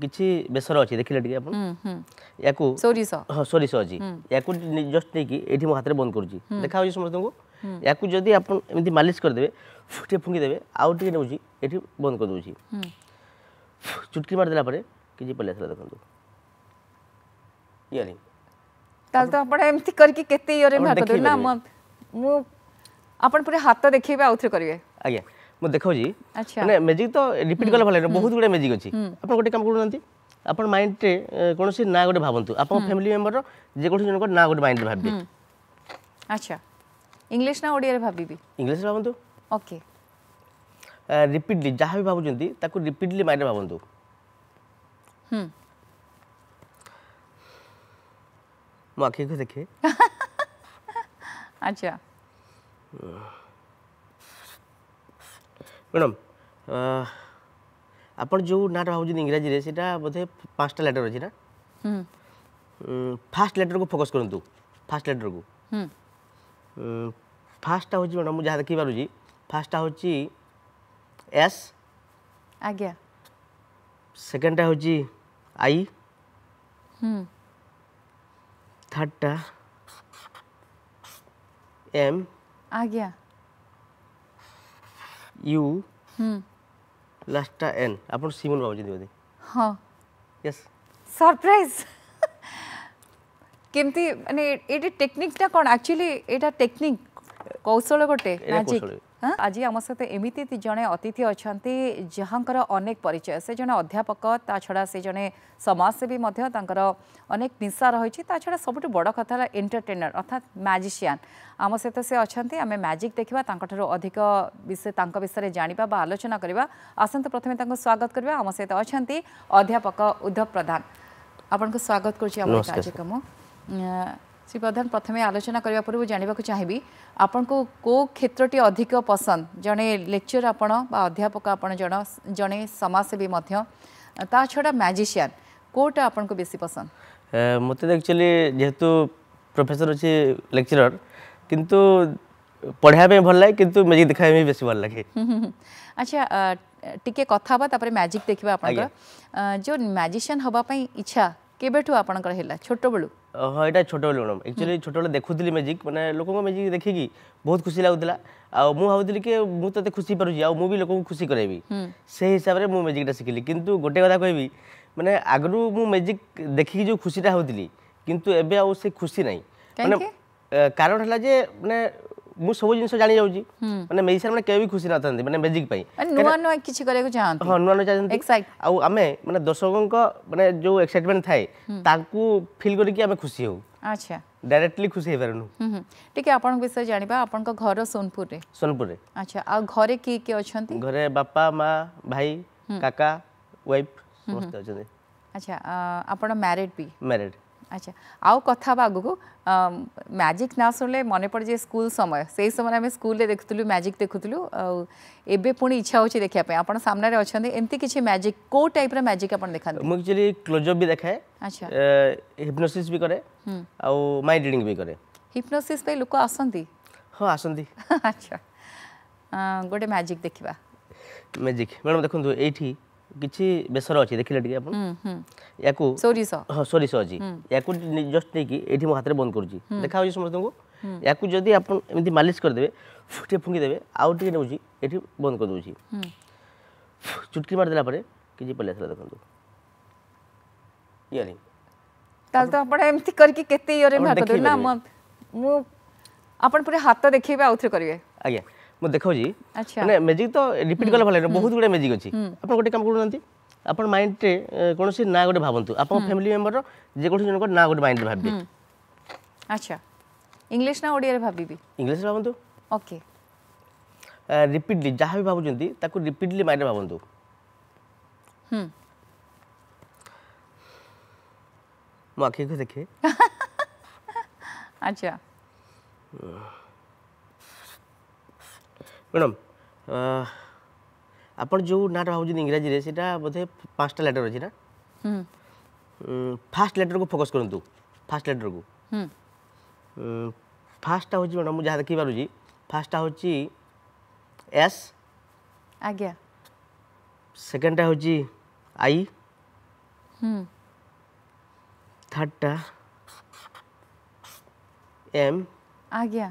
କିଛି ବେସର ଅଛି ଦେଖିଲେ ଟିକେ ଆପଣ ୟାକୁ ସୋରିଷ ହଁ ସୋରିଷ ଅଛି ୟାକୁ ଜଷ୍ଟ ନେଇକି ଏଠି ମୋ ହାତରେ ବନ୍ଦ କରୁଛି ଦେଖାଯାଉଛି ସମସ୍ତଙ୍କୁ ୟାକୁ ଯଦି ଆପଣ ଏମିତି ମାଲିସ କରିଦେବେ ଟିକେ ଫୁଙ୍କିଦେବେ ଆଉ ଟିକେ ନେଉଛି ଏଠି ବନ୍ଦ କରିଦେଉଛି ଚୁଟକି ମାରିଦେଲା ପରେ କିଛି ପଳେଇ ଆସିଲା ଦେଖନ୍ତୁ ଇୟରିଂ ତାହେଲେ ତ ଆପଣ ଏମିତି କରିକି କେତେ ଇୟରିଂ ଭାଗ ଦେବେ ନା ମୁଁ ଆପଣ ପୁରା ହାତ ଦେଖେଇବେ ଆଉଥରେ କରିବେ ଆଜ୍ଞା ମୁଁ ଦେଖାଉଛି ମାନେ ମ୍ୟାଜିକ୍ ତ ରିପିଟ୍ କଲେ ଭଲ ବହୁତ ଗୁଡ଼ିଏ ମ୍ୟାଜିକ୍ ଅଛି ଆପଣ ଗୋଟେ କାମ କରୁନାହାନ୍ତି ଆପଣ ମାଇଣ୍ଡରେ କୌଣସି ନାଁ ଗୋଟେ ଭାବନ୍ତୁ ଆପଣଙ୍କ ଫ୍ୟାମିଲି ମେମ୍ବରର ଯେକୌଣସି ଜଣଙ୍କ ନାଁ ଗୋଟେ ମାଇଣ୍ଡରେ ଭାବିବେ ଆଚ୍ଛା ଇଂଲିଶ ନା ଓଡ଼ିଆରେ ଭାବିବି ଇଂଲିଶରେ ଭାବନ୍ତୁ ଓକେ ରିପିଟଲି ଯାହା ବି ଭାବୁଛନ୍ତି ତାକୁ ରିପିଟଲି ମାଇଣ୍ଡରେ ଭାବନ୍ତୁ ମୁଁ ଆଖିକୁ ଦେଖେ ଆଚ୍ଛା ମ୍ୟାଡ଼ାମ୍ ଆପଣ ଯେଉଁ ନାଁଟା ଭାବୁଛନ୍ତି ଇଂରାଜୀରେ ସେଇଟା ବୋଧେ ପାଞ୍ଚଟା ଲେଟର୍ ଅଛି ନା ଫାର୍ଷ୍ଟ ଲେଟର୍କୁ ଫୋକସ୍ କରନ୍ତୁ ଫାର୍ଷ୍ଟ ଲେଟର୍କୁ ଫାର୍ଷ୍ଟଟା ହେଉଛି ମ୍ୟାଡ଼ାମ୍ ମୁଁ ଯାହା ଦେଖିପାରୁଛି ଫାର୍ଷ୍ଟଟା ହେଉଛି ଏସ୍ ଆଜ୍ଞା ସେକେଣ୍ଡଟା ହେଉଛି ଆଇ থার্ডটা এম আজ্ঞা ইউ ଲାଷ୍ଟଟା ଏନ୍ ଆପଣ ସିମନ ଭାବୁଛନ୍ତି ବୋଧେ ହଁ ୟେସ୍ ସରପ୍ରାଇଜ୍ କେମିତି ମାନେ ଏଇଟା ଟେକ୍ନିକଟା କ'ଣ ଆକ୍ଚୁଆଲି ଏଇଟା ଟେକ୍ନିକ କୌଶଳ ଗୋଟେ ମ୍ୟାଜିକ୍ হ্যাঁ? আজ আমার সাথে এমিতি জনে অতিথি অনেকর অনেক পরিচয় সে জন অধ্যাপক তা সে জন সমাজসেবী তাঁর অনেক নিশা রয়েছে তা ছড়া বড় কথা হল এন্টারটেনর অর্থাৎ ম্যাজিসিয়ান আমার সহ সে অনেক ম্যাজিক দেখা তাঁর অধিক বিষয় তাঁর বিষয়ে জাঁয়া বা আলোচনা করা আসন্তু প্রথমে তাঁর স্বাগত করা আমার সহ অনেক অধ্যাপক উদ্ধব প্রধান আপনার স্বাগত করছি আমার কার্যক্রম श्री प्रधान प्रथम आलोचना करने पूर्व जानवाक चाहिए आपन को क्षेत्र टी अधिक पसंद जड़े लेक्चर आपध्यापक आप जड़े समाजसेवी छड़ा मैजिशियन कौटा आपन को बेसी पसंद मत एक्चुअली जेहेतु प्रोफेसर अच्छे लेक्चरर किंतु पढ़ाई भल लगे कि मैजिक देखा भी बेस भल लगे अच्छा टी कथा मैजिक देखा जो मैजिशियन हाँपाई इच्छा কেবেঠু আপনার হল ছোটবেলু হ্যাঁ এটা ছোটবেলু ম্যাডাম একচুয়ালি ছোটবেলে দেখুলি ম্যাজিক মানে লোক ম্যাজিক দেখিকি বহুত খুশি লাগুলা আউলি কি মু তো খুশি পারুছি আবি লোক খুশি করাইবি সেই হিসাবে মু ম্যাজিকটা শিখিলি কিন্তু গোটে কথা কবি মানে আগর মু ম্যাজিক দেখিকি যে খুশিটা হোলি কিন্তু এবে আউ সে খুশি নাই মানে কারণ হল যে মানে ମୁଁ ସବୁ ଜିନିଷ ଜାଣିଯାଉଛି ମାନେ ମେଇ ମାନେ କେବେ ବି ଖୁସି ନଥାନ୍ତି ମାନେ ମ୍ୟାଜିକ୍ ପାଇଁ ନୂଆ ନୂଆ କିଛି କରିବାକୁ ଚାହାନ୍ତି ହଁ ନୂଆ ନୂଆ ଚାହାନ୍ତି ଆଉ ଆମେ ମାନେ ଦର୍ଶକଙ୍କ ମାନେ ଯେଉଁ ଏକ୍ସାଇଟମେଣ୍ଟ ଥାଏ ତାଙ୍କୁ ଫିଲ୍ କରିକି ଆମେ ଖୁସି ହେଉ ଆଚ୍ଛା ଡାଇରେକ୍ଟଲି ଖୁସି ହେଇପାରୁନୁ ଟିକେ ଆପଣଙ୍କ ବିଷୟରେ ଜାଣିବା ଆପଣଙ୍କ ଘର ସୋନପୁରରେ ସୋନପୁରରେ ଆଚ୍ଛା ଆଉ ଘରେ କିଏ କିଏ ଅଛନ୍ତି ଘରେ ବାପା ମା ଭାଇ କାକା ୱାଇଫ୍ ସମସ୍ତେ ଅଛନ୍ତି ଆଚ୍ଛା ଆପଣ ମ୍ୟାରିଡ଼୍ ବି ମ୍ୟାରେଡ୍ আচ্ছা আউ কথা বা আগুক ম্যাজিক না শুনলে মনে পড়ে যে স্কুল সময় সেই সময় আমি স্কুলে দেখুলু ম্যাজিক দেখুলু এবে পুনি ইচ্ছা হচ্ছে দেখা আপনার সামনে অনেক এমতি কিছু ম্যাজিক কো টাইপর ম্যাজিক আপনার দেখান মু একচুয়ালি ক্লোজঅপ বি দেখায় আচ্ছা হিপনোসিস বি করে আউ মাইন্ড রিডিং বি করে হিপনোসিস পাই লোক আসন্তি হ্যাঁ আসন্তি আচ্ছা গোটে ম্যাজিক দেখিবা ম্যাজিক ম্যাডাম দেখুন এইটি କିଛି ବେସର ଅଛି ଦେଖିଲେ ଟିକେ ଆପଣ ୟାକୁ ସୋରିଷ ହଁ ସୋରିଷ ଅଛି ୟାକୁ ଜଷ୍ଟ ନେଇକି ଏଠି ମୋ ହାତରେ ବନ୍ଦ କରୁଛି ଦେଖାଯାଉଛି ସମସ୍ତଙ୍କୁ ୟାକୁ ଯଦି ଆପଣ ଏମିତି ମାଲିସ କରିଦେବେ ଟିକେ ଫୁଙ୍କିଦେବେ ଆଉ ଟିକେ ନେଉଛି ଏଠି ବନ୍ଦ କରିଦେଉଛି ଚୁଟକି ମାରିଦେଲା ପରେ କିଛି ପଳେଇ ଆସିଲା ଦେଖନ୍ତୁ ଇୟରିଂ ତାହେଲେ ତ ଆପଣ ଏମିତି କରିକି କେତେ ଇୟରିଂ ଭାଗ ଦେବେ ନା ମୁଁ ଆପଣ ପୁରା ହାତ ଦେଖେଇବେ ଆଉଥରେ କରିବେ ଆଜ୍ଞା ମୁଁ ଦେଖାଉଛି ମାନେ ମ୍ୟାଜିକ୍ ତ ରିପିଟ୍ କଲେ ଭଲ ବହୁତ ଗୁଡ଼ିଏ ମ୍ୟାଜିକ୍ ଅଛି ଆପଣ ଗୋଟେ କାମ କରୁନାହାନ୍ତି ଆପଣ ମାଇଣ୍ଡରେ କୌଣସି ନାଁ ଗୋଟେ ଭାବନ୍ତୁ ଆପଣଙ୍କ ଫ୍ୟାମିଲି ମେମ୍ବରର ଯେକୌଣସି ଜଣଙ୍କ ନାଁ ଗୋଟେ ମାଇଣ୍ଡରେ ଭାବିବେ ଆଚ୍ଛା ଇଂଲିଶ ନା ଓଡ଼ିଆରେ ଭାବିବି ଇଂଲିଶରେ ଭାବନ୍ତୁ ଓକେ ରିପିଟଲି ଯାହା ବି ଭାବୁଛନ୍ତି ତାକୁ ରିପିଟଲି ମାଇଣ୍ଡରେ ଭାବନ୍ତୁ ମୁଁ ଆଖିକୁ ଦେଖେ ଆଚ୍ଛା ମ୍ୟାଡ଼ାମ୍ ଆପଣ ଯେଉଁ ନାଁଟା ଭାବୁଛନ୍ତି ଇଂରାଜୀରେ ସେଇଟା ବୋଧେ ପାଞ୍ଚଟା ଲେଟର୍ ଅଛି ନା ଫାର୍ଷ୍ଟ ଲେଟର୍କୁ ଫୋକସ୍ କରନ୍ତୁ ଫାର୍ଷ୍ଟ ଲେଟର୍କୁ ଫାର୍ଷ୍ଟଟା ହେଉଛି ମ୍ୟାଡ଼ାମ୍ ମୁଁ ଯାହା ଦେଖିପାରୁଛି ଫାର୍ଷ୍ଟଟା ହେଉଛି ଏସ୍ ଆଜ୍ଞା ସେକେଣ୍ଡଟା ହେଉଛି ଆଇ থার্ডটা এম আজ্ঞা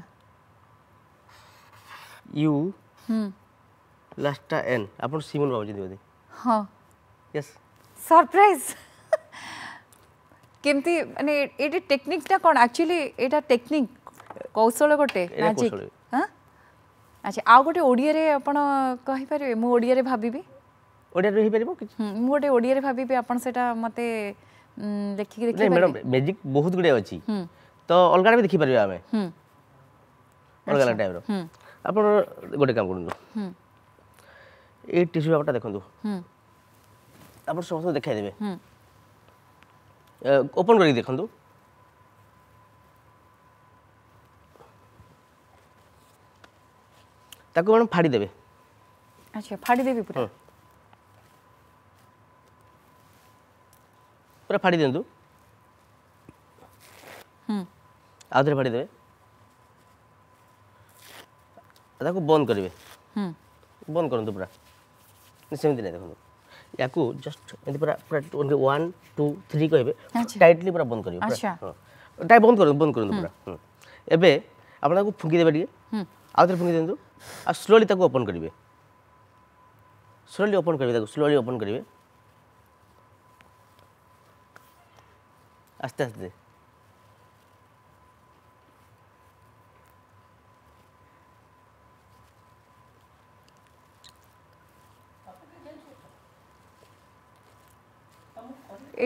ইউ ଲାଷ୍ଟଟା ଏନ୍ ଆପଣ ସିମନ ଭାବୁଛନ୍ତି ବୋଧେ ହଁ ୟେସ୍ ସରପ୍ରାଇଜ୍ କେମିତି ମାନେ ଏଇଟା ଟେକ୍ନିକଟା କ'ଣ ଆକ୍ଚୁଆଲି ଏଇଟା ଟେକ୍ନିକ କୌଶଳ ଗୋଟେ ମ୍ୟାଜିକ୍ ଆଚ୍ଛା ଆଉ ଗୋଟେ ଓଡ଼ିଆରେ ଆପଣ କହିପାରିବେ ମୁଁ ଓଡ଼ିଆରେ ଭାବିବି ଓଡ଼ିଆରେ ହେଇପାରିବ ମୁଁ ଗୋଟେ ଓଡ଼ିଆରେ ଭାବିବି ଆପଣ ସେଇଟା ମୋତେ ଲେଖିକି ଦେଖି ମ୍ୟାଡ଼ାମ୍ ମ୍ୟାଜିକ୍ ବହୁତ ଗୁଡ଼ିଏ ଅଛି ତ ଅଲଗା ବି ଦେଖିପାରିବା ଆମେ ଅଲଗା ଅଲଗା ଟାଇପ୍ର ଆପଣ ଗୋଟେ କାମ କରନ୍ତୁ ଏ ଟିସୁ ପେପରଟା ଦେଖନ୍ତୁ ଆପଣ ସମସ୍ତଙ୍କୁ ଦେଖାଇଦେବେ ଓପନ୍ କରିକି ଦେଖନ୍ତୁ ତାକୁ ମ୍ୟାଡ଼ାମ୍ ଫାଡ଼ିଦେବେ ଆଚ୍ଛା ଫାଡ଼ିଦେବି ପୁରା ପୁରା ଫାଡ଼ି ଦିଅନ୍ତୁ ଆଉ ଥରେ ଫାଡ଼ିଦେବେ ତାକୁ ବନ୍ଦ କରିବେ ବନ୍ଦ କରନ୍ତୁ ପୁରା ସେମିତି ନାହିଁ ଦେଖନ୍ତୁ ୟାକୁ ଜଷ୍ଟ ଏମିତି ପୁରା ପୁରା ୱାନ୍ ଟୁ ଥ୍ରୀ କହିବେ ଟାଇଟଲି ପୁରା ବନ୍ଦ କରିବେ ଟାଇ ବନ୍ଦ କରନ୍ତୁ ବନ୍ଦ କରନ୍ତୁ ପୁରା ଏବେ ଆପଣ ତାକୁ ଫୁଙ୍କି ଦେବେ ଟିକେ ଆଉ ଥରେ ଫୁଙ୍କି ଦିଅନ୍ତୁ ଆଉ ସ୍ଲୋଲି ତାକୁ ଓପନ୍ କରିବେ ସ୍ଲୋଲି ଓପନ୍ କରିବେ ତାକୁ ସ୍ଲୋଲି ଓପନ୍ କରିବେ ଆସ୍ତେ ଆସ୍ତେ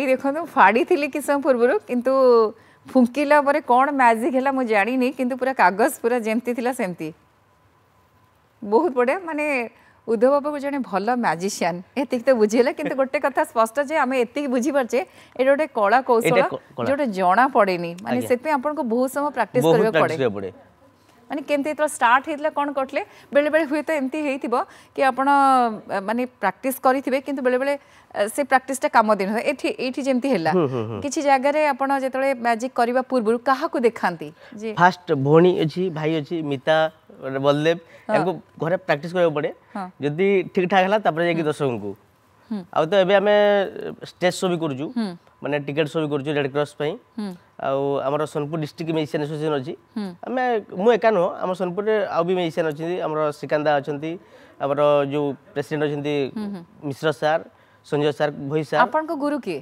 ଏଇ ଦେଖନ୍ତୁ ଫାଡ଼ିଥିଲି କିଛି ସମୟ ପୂର୍ବରୁ କିନ୍ତୁ ଫୁଙ୍କିଲା ପରେ କ'ଣ ମ୍ୟାଜିକ୍ ହେଲା ମୁଁ ଜାଣିନି କିନ୍ତୁ ପୁରା କାଗଜ ପୁରା ଯେମିତି ଥିଲା ସେମିତି ବହୁତ ବଢ଼ିଆ ମାନେ ଉଦ୍ଧବ ବାବୁ ଜଣେ ଭଲ ମ୍ୟାଜିସିଆନ୍ ଏତିକି ତ ବୁଝିହେଲା କିନ୍ତୁ ଗୋଟେ କଥା ସ୍ପଷ୍ଟ ଯେ ଆମେ ଏତିକି ବୁଝିପାରୁଛେ ଏଇଟା ଗୋଟେ କଳା କୌଶଳ ଯୋଉଟା ଜଣା ପଡ଼େନି ମାନେ ସେଥିପାଇଁ ଆପଣଙ୍କୁ ବହୁତ ସମୟ ପ୍ରାକ୍ଟିସ୍ କରିବାକୁ ପଡ଼େ ମାନେ କେମିତି ଯେତେବେଳେ ଷ୍ଟାର୍ଟ ହେଇଥିଲା କ'ଣ କରିଥିଲେ ବେଳେବେଳେ ହୁଏତ ଏମିତି ହେଇଥିବ କି ଆପଣ ମାନେ ପ୍ରାକ୍ଟିସ୍ କରିଥିବେ କିନ୍ତୁ ବେଳେବେଳେ ସେ ପ୍ରାକ୍ଟିସ୍ଟା କାମ ଦେଇନଥାଏ ଏଠି ଏଇଠି ଯେମିତି ହେଲା କିଛି ଜାଗାରେ ଆପଣ ଯେତେବେଳେ ମ୍ୟାଜିକ୍ କରିବା ପୂର୍ବରୁ କାହାକୁ ଦେଖାନ୍ତି ଫାଷ୍ଟ ଭଉଣୀ ଅଛି ଭାଇ ଅଛି ମିତା ବଲଦେବ ଏହାକୁ ଘରେ ପ୍ରାକ୍ଟିସ୍ କରିବାକୁ ପଡ଼େ ଯଦି ଠିକ୍ ଠାକ୍ ହେଲା ତାପରେ ଯାଇକି ଦର୍ଶକଙ୍କୁ ଆଉ ତ ଏବେ ଆମେ ଷ୍ଟେଜ୍ ଶୋ ବି କରୁଛୁ ମାନେ ଟିକେଟ୍ ଶୋ ବି କରୁଛୁ ରେଡ୍ କ୍ରସ୍ ପାଇଁ ଆଉ ଆମର ସୋନପୁର ଡିଷ୍ଟ୍ରିକ୍ଟ ମେଡିସିନ୍ ଆସୋସିଏସନ୍ ଅଛି ଆମେ ମୁଁ ଏକା ନୁହଁ ଆମ ସୋନପୁରରେ ଆଉ ବି ମେଡିସିନ୍ ଅଛନ୍ତି ଆମର ଶ୍ରୀକାନ୍ତ ଅଛନ୍ତି ଆମର ଯେଉଁ ପ୍ରେସିଡେଣ୍ଟ ଅଛନ୍ତି Mishra sir Sanjay sir Bhoi sir ଆପଣଙ୍କ ଗୁରୁ କିଏ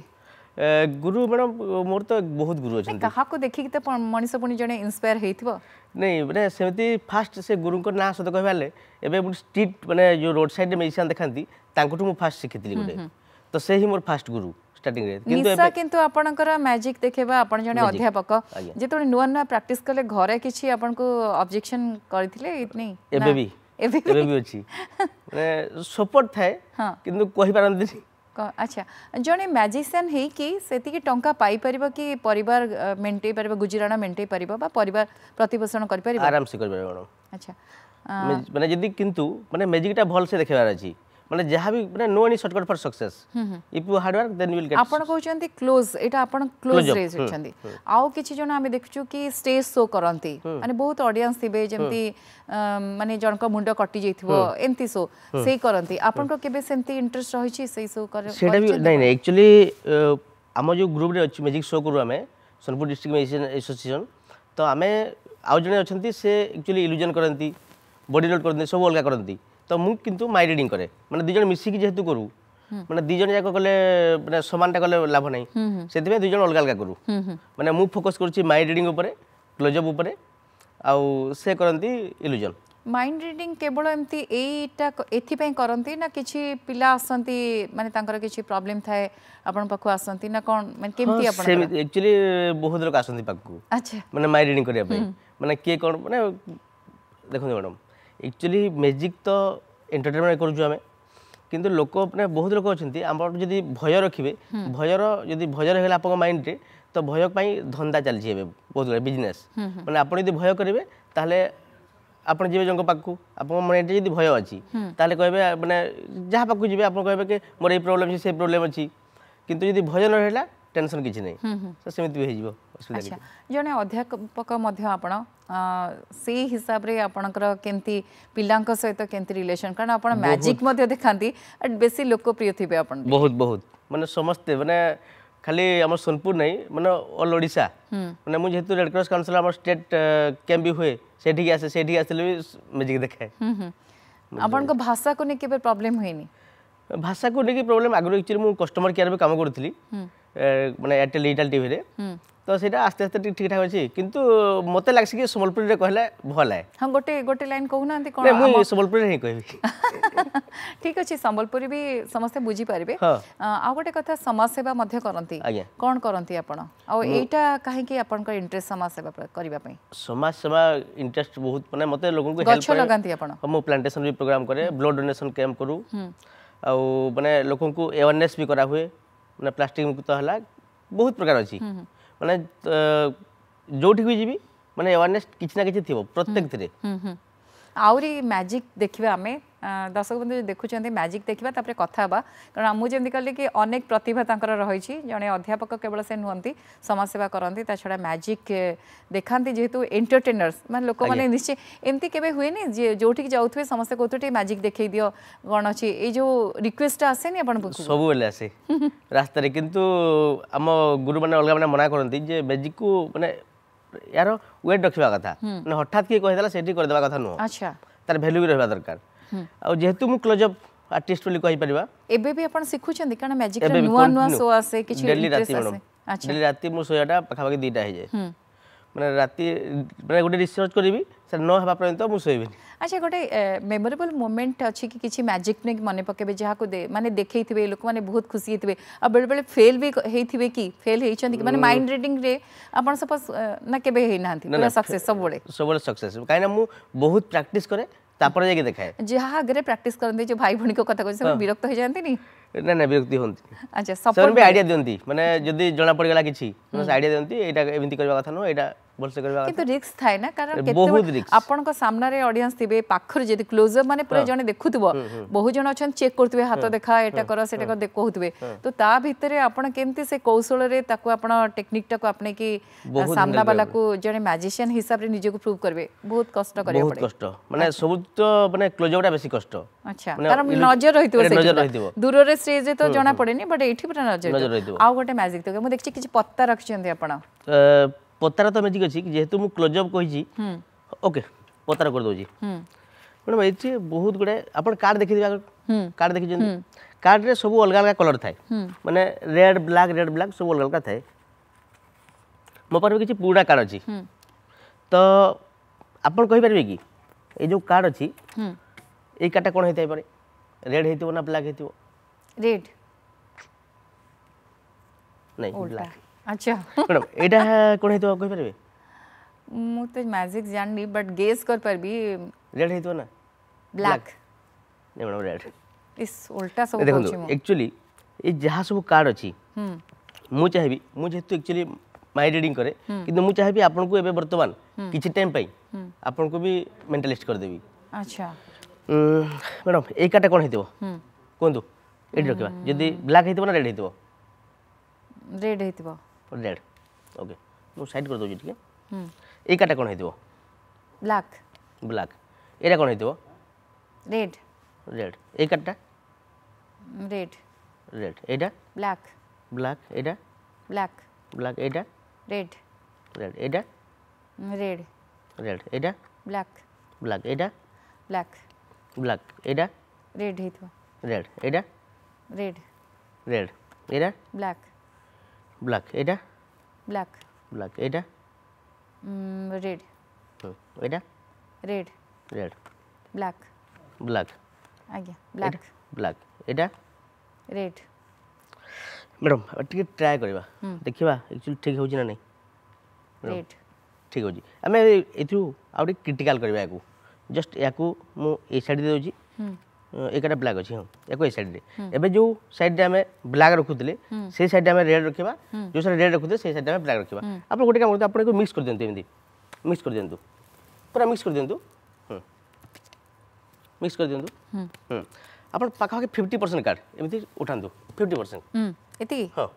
ଗୁରୁ ମ୍ୟାଡ଼ାମ୍ ମୋର ତ ବହୁତ ଗୁରୁ ଅଛନ୍ତି କାହାକୁ ଦେଖିକି ତ ମଣିଷ ପୁଣି ଜଣେ ଇନ୍ସପାୟାର ହେଇଥିବ ନାଇଁ ମାନେ ସେମିତି ଫାଷ୍ଟ ସେ ଗୁରୁଙ୍କ ନାଁ ସହିତ କହିବା ହେଲେ ଏବେ ଗୋଟେ ଷ୍ଟ୍ରିଟ୍ ମାନେ ଯେଉଁ ରୋଡ଼ ସାଇଡ଼୍ରେ ମେଡ଼ିସିନ୍ ଦେଖାନ୍ତି ତାଙ୍କଠୁ ମୁଁ ଫାଷ୍ଟ ଶିଖିଥିଲି ଗୋଟେ ତ ସେ ହିଁ ମୋର ଫାଷ୍ଟ ଗୁରୁ ଷ୍ଟାର୍ଟିଂରେ ନିଶା କିନ୍ତୁ ଆପଣଙ୍କର ମ୍ୟାଜିକ୍ ଦେଖେଇବା ଆପଣ ଜଣେ ଅଧ୍ୟାପକ ଯେତେବେଳେ ନୂଆ ନୂଆ ପ୍ରାକ୍ଟିସ୍ କଲେ ଘରେ କିଛି ଆପଣଙ୍କୁ ଅବଜେକ୍ସନ୍ କରିଥିଲେ ନାଇଁ ଏବେ ବି ଏବେ ବି ଅଛି ମାନେ ସପୋର୍ଟ ଥାଏ କିନ୍ତୁ କହିପାରନ୍ତିନି আচ্ছা জনে ম্যাজিসিয়ান হয়েকি সেটিকি টঙ্কা পাই পারিব কি পরিবার মেন্টেই পারিব গুজরানা মেন্টেই পারিব বা পরিবার প্রতিপোষণ করি পারিব আরামসে করি পারিব আচ্ছা মানে যদি কিন্তু মানে ম্যাজিকটা ভালসে দেখাবার আছে মানে যাহা বি মানে no any shortcut for success if you hard work then you will get আপন কোচନ୍ତି ক্লোজ এটা আপন ক্লোজ রে যেছନ୍ତି আও কিছু জন আমি দেখুচু কি স্টেজ শো করନ୍ତି মানে বহুত অডিয়েন্স থিবে যেমতি মানে জনক মুন্ড কটি যাইথিব এমতি শো সেই করନ୍ତି আপনক কেবে সেমতি ইন্টারেস্ট রহিছি সেই শো করে সেটা বি নাই নাই একচুয়ালি ଆମ ଯେଉଁ ଗ୍ରୁପ୍ରେ ଅଛି ମ୍ୟାଜିକ୍ ଶୋ କରୁ ଆମେ ସୋନପୁର ଡିଷ୍ଟ୍ରିକ୍ଟ ମ୍ୟାଜିସିଆନ୍ ଆସୋସିଏସନ୍ ତ ଆମେ ଆଉ ଜଣେ ଅଛନ୍ତି ସେ ଆକ୍ଚୁଆଲି ଇଲ୍ୟୁଜନ୍ କରନ୍ତି ବଡି ଲୋଡ୍ କରନ୍ତି ସବୁ ଅଲଗା କରନ୍ତି তো মু কিন্তু মাই রিডিং করে মানে দুজন মিশিকি যেহেতু করু মানে দুজন যাক কলে মানে সমানটা কলে লাভ নাই সেপাই দুজন অলগা অলগা করু মানে মু ফোকাস করছি মাই রিডিং উপরে ক্লোজ আপ উপরে আউ সে করন্তি ইলুজন মাইন্ড রিডিং কেবল এমতি এইটা এথিপাই করন্তি না কিছু পিলা আসন্তি মানে তাঙ্কর কিছু প্রবলেম থাকে আপন পাকু আসন্তি না কোন মানে কেমতি আপন সে একচুয়ালি বহুত লোক আসন্তি পাকু আচ্ছা মানে মাইন্ড রিডিং করিয়া পাই মানে কে কোন মানে দেখুন ম্যাডাম একচুয়ালি ম্যাজিক তো এন্টারটেনমেন্ট করছু আমি কিন্তু লোক মানে বহুত লোক অনেক আমার যদি ভয় রাখবে ভয়র যদি ভয় রহলে আপনার মাইন্ডে তো ভয় পাই ধন্দা চালছে এবার বহুত বিজনেস মানে আপনি যদি ভয় করবে তাহলে আপনি যাবে জঙ্ক পাখু আপনার মাইন্ডে যদি ভয় আছে তাহলে কবে মানে যা পাখু যাবে আপনার কবে কি মোর এই প্রোবলেম সেই প্রোবলেম অনেক কিন্তু যদি ভয় নহেলা টেনশন কিছু নেই তো সেমিতি হয়ে যাব ଆଚ୍ଛା ଜଣେ ଅଧ୍ୟାପକ ମଧ୍ୟ ଆପଣ ସେଇ ହିସାବରେ ଆପଣଙ୍କର କେମିତି ପିଲାଙ୍କ ସହିତ କେମିତି ରିଲେସନ୍ କାରଣ ଆପଣ ମ୍ୟାଜିକ୍ ମଧ୍ୟ ଦେଖାନ୍ତି ବେଶୀ ଲୋକପ୍ରିୟ ଥିବେ ଆପଣ ବହୁତ ବହୁତ ମାନେ ସମସ୍ତେ ମାନେ ଖାଲି ଆମ ସୋନପୁର ନାହିଁ ମାନେ ଅଲ୍ ଓଡ଼ିଶା ମାନେ ମୁଁ ଯେହେତୁ ରେଡ଼କ୍ରସ୍ କାଉନସିଲ୍ ଆମ ଷ୍ଟେଟ୍ କ୍ୟାମ୍ପ ବି ହୁଏ ସେଠିକି ଆସେ ସେଠିକି ଆସିଲେ ବି ମ୍ୟୁଜିକ୍ ଦେଖାଏ ଆପଣଙ୍କ ଭାଷାକୁ ନେଇ କେବେ ପ୍ରୋବ୍ଲେମ୍ ହୁଏନି ଭାଷାକୁ ନେଇକି ପ୍ରୋବ୍ଲେମ୍ ଆଗରୁ ଆକ୍ଚୁଆଲି ମୁଁ କଷ୍ଟମର କେୟାର ବି କାମ କରୁଥିଲି ମାନେ ଏୟାରଟେଲ୍ ଡିଜିଟାଲ୍ ଟିଭିରେ ତ ସେଇଟା ଆସ୍ତେ ଆସ୍ତେ ଟିକେ ଠିକ୍ଠାକ୍ ଅଛି କିନ୍ତୁ ମୋତେ ଲାଗ୍ସି କି ସମ୍ବଲପୁରୀରେ କହିଲେ ଭଲ ହେ ହଁ ଗୋଟେ ଗୋଟେ ଲାଇନ୍ କହୁନାହାନ୍ତି କ'ଣ ମୁଁ ସମ୍ବଲପୁରୀରେ ହିଁ କହିବି ଠିକ୍ ଅଛି ସମ୍ବଲପୁରୀ ବି ସମସ୍ତେ ବୁଝିପାରିବେ ଆଉ ଗୋଟେ କଥା ସମାଜସେବା ମଧ୍ୟ କରନ୍ତି କ'ଣ କରନ୍ତି ଆପଣ ଆଉ ଏଇଟା କାହିଁକି ଆପଣଙ୍କ ଇଣ୍ଟରେଷ୍ଟ ସମାଜସେବା କରିବା ପାଇଁ ସମାଜସେବା ଇଣ୍ଟରେଷ୍ଟ ବହୁତ ମାନେ ମୋତେ ଲୋକଙ୍କୁ ଗଛ ଲଗାନ୍ତି ଆପଣ ମୁଁ ପ୍ଲାଣ୍ଟେସନ୍ ବି ପ୍ରୋଗ୍ରାମ୍ କରେ ବ୍ଲଡ୍ ଡୋନେସନ୍ କ୍ୟାମ୍ପ କରୁ ଆଉ ମାନେ ଲୋକଙ୍କୁ ଆୱେରନେସ୍ ବି କରାହୁଏ ମାନେ ପ୍ଲାଷ୍ଟିକ ମୁକ୍ତ ହେଲା ବହୁତ ପ୍ରକାର ଅଛି ମାନେ ଯେଉଁଠିକୁ ବି ଯିବି ମାନେ ଆୱାରନେସ୍ କିଛି ନା କିଛି ଥିବ ପ୍ରତ୍ୟେକଥିରେ ଆହୁରି ମ୍ୟାଜିକ୍ ଦେଖିବା ଆମେ দর্শক বন্ধু দেখুছেন ম্যাজিক দেখা তাপরে কথা হওয়া কারণ আমি যেমন কলি কি অনেক প্রতিভা তাঁর রয়েছে জনে অধ্যাপক কেবল সে নুহতি সমাজসেবা করতে তাছাড়া ম্যাজিক দেখা যেহেতু এন্টারটেনর্স মানে লোক মানে নিশ্চয় এমতি কেবে হুয়ে নি যে যেটি যাওয়া সমস্ত কৌতুক টিকে ম্যাজিক দেখাই দিও কণ অছি এই যে রিকোয়েস্টটা নি আপনার সবুলে আসে রাস্তায় কিন্তু আমার গুরু মানে অলগা মানে মনা করতে যে ম্যাজিক মানে यार वेट रखा कथा हठात किए कही দেওয়া কথা कथा আচ্ছা তার ভ্যালু বি रहा দরকার ଆଉ ଯେହେତୁ ମୁଁ କ୍ଲୋଜଅପ୍ ଆର୍ଟିଷ୍ଟ ବୋଲି କହିପାରିବା ଏବେ ବି ଆପଣ ଶିଖୁଛନ୍ତି କାରଣ ମ୍ୟାଜିକରେ ନୂଆ ନୂଆ ଶୋ ଆସେ କିଛି ଡେଲି ରାତି ଡେଲି ରାତି ମୋ ଶୋୟାଟା ପାଖାପାଖି ଦୁଇଟା ହେଇଯାଏ ମାନେ ରାତି ମାନେ ଗୋଟେ ରିସର୍ଚ୍ଚ କରିବି ସେଟା ନ ହେବା ପର୍ଯ୍ୟନ୍ତ ମୁଁ ଶୋଇବିନି ଆଚ୍ଛା ଗୋଟେ ମେମୋରେବଲ୍ ମୋମେଣ୍ଟ ଅଛି କି କିଛି ମ୍ୟାଜିକ୍ ନେଇକି ମନେ ପକେଇବେ ଯାହାକୁ ମାନେ ଦେଖେଇଥିବେ ଲୋକମାନେ ବହୁତ ଖୁସି ହେଇଥିବେ ଆଉ ବେଳେବେଳେ ଫେଲ୍ ବି ହେଇଥିବେ କି ଫେଲ୍ ହେଇଛନ୍ତି କି ମାନେ ମାଇଣ୍ଡ ରିଡିଂରେ ଆପଣ ସପୋଜ୍ ନା କେବେ ହେଇନାହାନ୍ତି ସକ୍ସେସ୍ ସବୁବେଳେ ସବୁବେଳେ ସକ୍ସେସ୍ କାହିଁକିନା ମୁଁ ବହୁତ ପ୍ରାକ୍ଟିସ୍ କରେ ତାପରେ ଯାଇକି ଦେଖାଏ ଯାହା ଆଗରେ ପ୍ରାକ୍ଟିସ୍ କରନ୍ତି ଯେଉଁ ଭାଇ ଭଉଣୀଙ୍କ କଥା କହୁଛି ସେମାନେ ବିରକ୍ତ ହେଇଯାଆନ୍ତିନି ନା ନା ବିରକ୍ତି ହୁଅନ୍ତି ଆଚ୍ଛା ସେମାନେ ବି ଆଇଡିଆ ଦିଅନ୍ତି ମାନେ ଯଦି ଜଣା ପଡ଼ିଗଲା କିଛି ଆଇଡିଆ ଦିଅନ୍ତି ଏଇଟା ଏମିତି କରିବା କଥା ନୁହଁ ଏଇଟା କିନ୍ତୁ ରିସ୍କ ଥାଏ ନା କାରଣ ବହୁତ ଆପଣଙ୍କ ସାମ୍ନାରେ ଅଡିଏନ୍ସ ଥିବେ ପାଖରେ ଯଦି କ୍ଲୋଜଅପ୍ ମାନେ ପୁରା ଜଣେ ଦେଖୁଥିବ ବହୁ ଜଣ ଅଛନ୍ତି ଚେକ୍ କରୁଥିବେ ହାତ ଦେଖା ଏଟା କର ସେଟା କର କହୁଥିବେ ତ ତା ଭିତରେ ଆପଣ କେମିତି ସେ କୌଶଳରେ ତାକୁ ଆପଣ ଟେକ୍ନିକଟାକୁ ଆପଣେଇକି ସାମ୍ନାବାଲାକୁ ଜଣେ ମ୍ୟାଜିସିଆନ ହିସାବରେ ନିଜକୁ ପ୍ରୁଭ୍ କରିବେ ବହୁତ କଷ୍ଟ କରିବାକୁ କଷ୍ଟ ମାନେ କଷ୍ଟ ଆଚ୍ଛା କାରଣ ନଜର ରହିଥିବ ଦୂରରେ ଷ୍ଟେଜରେ ତ ଜଣା ପଡ଼େନି ବଟ୍ ଏଇଠି ପୁରା ନଜର ରହିଥିବ ଆଉ ଗୋଟେ ମ୍ୟାଜିକ୍ ଦେଖିବ ମୁଁ ଦେଖିଛି କିଛି ପତ୍ତା ରଖିଛନ୍ତି ଆପଣ ପତାରା ତ ମ୍ୟାଜିକ୍ ଅଛି ଯେହେତୁ ମୁଁ କ୍ଲୋଜଅପ୍ କହିଛି ଓକେ ପତାରା କରିଦେଉଛି ମ୍ୟାଡ଼ାମ୍ ଏଠି ବହୁତ ଗୁଡ଼ାଏ ଆପଣ କାର୍ଡ଼ ଦେଖିଥିବେ ଆଗ କାର୍ଡ଼ ଦେଖିଛନ୍ତି କାର୍ଡ଼ରେ ସବୁ ଅଲଗା ଅଲଗା କଲର୍ ଥାଏ ମାନେ ରେଡ୍ ବ୍ଲାକ୍ ରେଡ୍ ବ୍ଲାକ୍ ସବୁ ଅଲଗା ଅଲଗା ଥାଏ ମୋ ପାଖରେ କିଛି ପୁରୁଣା କାର୍ଡ଼ ଅଛି ତ ଆପଣ କହିପାରିବେ କି ଏଇ ଯେଉଁ କାର୍ଡ଼ ଅଛି ଏଇ କାର୍ଡ଼ଟା କ'ଣ ହେଇଥାଇପାରେ ରେଡ୍ ହେଇଥିବ ନା ବ୍ଲାକ୍ ହେଇଥିବ ରେଡ୍ ନାଇଁ ବ୍ଲାକ୍ আচ্ছা ম্যাডাম এটা কোন হেতু কই পারবে মু তো ম্যাজিক জাননি বাট গেস কর পারবি রেড হেতু না ব্ল্যাক না ম্যাডাম রেড ইস উল্টা সব কইছি মু একচুয়ালি এই যাহা সব কার্ড আছে হুম মু চাহিবি মু যেহেতু একচুয়ালি মাই রিডিং করে কিন্তু মু চাহিবি আপনাকে এবে বর্তমান কিছু টাইম পাই আপনাকে বি মেন্টালিস্ট করে দেবি আচ্ছা ম্যাডাম এই কার্ডটা কোন হেতু হুম কোন এটি রকিবা যদি ব্ল্যাক হেতু না রেড হেতু রেড হেতু ଦେଢ଼ ଓକେ ମୁଁ ସାଇଡ଼୍ କରିଦେଉଛି ଟିକେ ଏଇ କାର୍ଡ଼ଟା କ'ଣ ହେଇଥିବ ବ୍ଲାକ୍ ବ୍ଲାକ୍ ଏଇଟା କ'ଣ ହେଇଥିବ ରେଡ୍ ରେଡ୍ ଏଇ କାର୍ଡ଼ଟା ରେଡ୍ ରେଡ୍ ଏଇଟା ବ୍ଲାକ୍ ବ୍ଲାକ୍ ଏଇଟା ବ୍ଲାକ୍ ବ୍ଲାକ୍ ଏଇଟା রেড রেড এটা রেড রেড এটা ব্ল্যাক ব্ল্যাক এটা ব্ল্যাক ব্ল্যাক এটা রেড হইতো রেড এটা রেড রেড এটা ব্ল্যাক ব্ল্যাক এটা ব্ল্যাক ব্ল্যাক এটা রেড এটা রেড রেড ব্ল্যাক ব্ল্যাক আজ্ঞা ব্ল্যাক ব্ল্যাক এটা রেড ম্যাডাম টিকে ট্রাই করা দেখা একচুয়ালি ঠিক হচ্ছে না নাই রেড ঠিক আছে আমি এথু আউ টিকে ক্রিটিকাল করা জস্ট ইয়াকু মু এই সাইড দিয়ে দেছি ଏଇଟା ବ୍ଲାକ୍ ଅଛି ହଁ ୟାକୁ ଏଇ ସାଇଡ଼୍ରେ ଏବେ ଯେଉଁ ସାଇଡ଼୍ରେ ଆମେ ବ୍ଲାକ୍ ରଖୁଥିଲେ ସେଇ ସାଇଡ଼୍ରେ ଆମେ ରେଡ଼୍ ରଖିବା ଯେଉଁ ସାଇଡ଼୍ ରେଡ଼୍ ରଖୁଥିଲେ ସେଇ ସାଇଡ଼୍ରେ ଆମେ ବ୍ଲାକ୍ ରଖିବା ଆପଣ ଗୋଟେ କାମ କରନ୍ତୁ ଆପଣ ଏକୁ ମିକ୍ସ କରିଦିଅନ୍ତୁ ଏମିତି ମିକ୍ସ କରିଦିଅନ୍ତୁ ପୁରା ମିକ୍ସ କରିଦିଅନ୍ତୁ ହଁ ମିକ୍ସ କରିଦିଅନ୍ତୁ ହଁ ଆପଣ ପାଖାପାଖି ଫିଫ୍ଟି ପରସେଣ୍ଟ କାର୍ଡ଼ ଏମିତି ଉଠାନ୍ତୁ ଫିଫ୍ଟି ପରସେଣ୍ଟ ଏତିକି ହଁ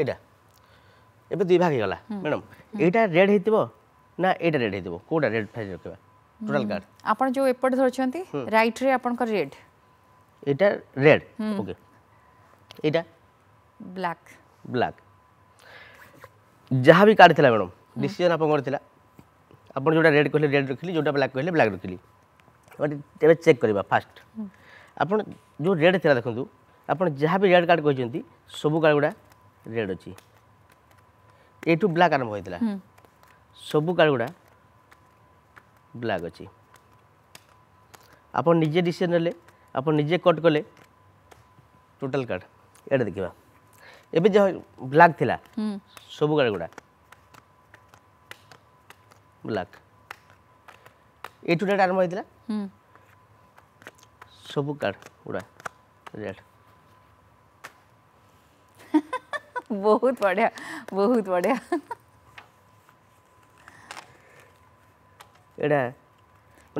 ଏଇଟା ଏବେ ଦୁଇ ଭାଗ ହେଇଗଲା ମ୍ୟାଡ଼ାମ୍ ଏଇଟା ରେଡ଼୍ ହେଇଥିବ ନା ଏଇଟା ରେଡ଼୍ ହେଇଥିବ କେଉଁଟା ରେଡ଼୍ ଫ୍ରାଇଜ୍ ରଖିବା टोटल कार्ड आपण जो एपट धरछंती राइट रे आपन का रेड एटा रेड ओके एटा ब्लैक ब्लैक जहाँ भी कार्ड थिला मैडम डिसीजन आपन थिला आपण जोटा रेड कहले रेड रखिली जोटा ब्लैक कहले ब्लैक रखिली तेरे चेक करवा फास्ट आपण जो रेड थिला देखंतु ଆପଣ ଯାହା ବି ରେଡ଼୍ କାର୍ଡ଼ କହିଛନ୍ତି ସବୁ କାର୍ଡ଼ ଗୁଡ଼ା ରେଡ଼୍ ଅଛି ଏଇଠୁ ବ୍ଲାକ୍ ଆରମ୍ଭ ହୋଇଥିଲା ସବୁ କାର୍ଡ଼ ଗୁଡ଼ା ବ୍ଲାକ୍ ଅଛି ଆପଣ ନିଜେ ଡିସିସନ୍ ନେଲେ ଆପଣ ନିଜେ କଟ୍ କଲେ ଟୋଟାଲ୍ କାର୍ଡ଼ ଏଇଟା ଦେଖିବା ଏବେ ଯାହା ବ୍ଲାକ୍ ଥିଲା ସବୁ କାର୍ଡ଼ ଗୁଡ଼ା ବ୍ଲାକ୍ ଏଇଠୁ ରେଟ୍ ଆରମ୍ଭ ହେଇଥିଲା ସବୁ କାର୍ଡ଼ ଗୁଡ଼ା ରେଟ୍ ବହୁତ ବଢ଼ିଆ ବହୁତ ବଢ଼ିଆ ଏଇଟା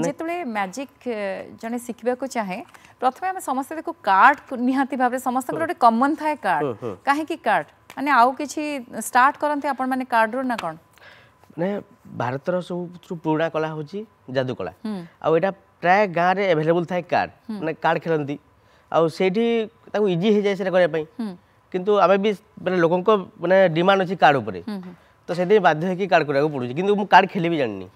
ଯେତେବେଳେ ମ୍ୟାଜିକ୍ ଜଣେ ଶିଖିବାକୁ ଚାହେଁ ପ୍ରଥମେ ଆମେ ସମସ୍ତେ ତାକୁ କାର୍ଡ଼ ନିହାତି ଭାବରେ ସମସ୍ତଙ୍କର ଗୋଟେ କମନ୍ ଥାଏ କାର୍ଡ଼ କାହିଁକି କାର୍ଡ଼ ମାନେ ଆଉ କିଛି ଷ୍ଟାର୍ଟ କରନ୍ତି ଆପଣମାନେ କାର୍ଡ଼ରୁ ନା କ'ଣ ମାନେ ଭାରତର ସବୁଠୁ ପୁରୁଣା କଳା ହେଉଛି ଯାଦୁ କଳା ଆଉ ଏଇଟା ପ୍ରାୟ ଗାଁରେ ଆଭେଲେବୁଲ୍ ଥାଏ କାର୍ଡ଼ ମାନେ କାର୍ଡ଼ ଖେଳନ୍ତି ଆଉ ସେଇଠି ତାକୁ ଇଜି ହେଇଯାଏ ସେଇଟା କରିବା ପାଇଁ କିନ୍ତୁ ଆମେ ବି ମାନେ ଲୋକଙ୍କ ମାନେ ଡିମାଣ୍ଡ ଅଛି କାର୍ଡ଼ ଉପରେ ତ ସେଥିପାଇଁ ବାଧ୍ୟ ହେଇକି କାର୍ଡ଼ କରିବାକୁ ପଡ଼ୁଛି କିନ୍ତୁ ମୁଁ କାର୍ଡ଼ ଖେଳିବି ଜାଣିନି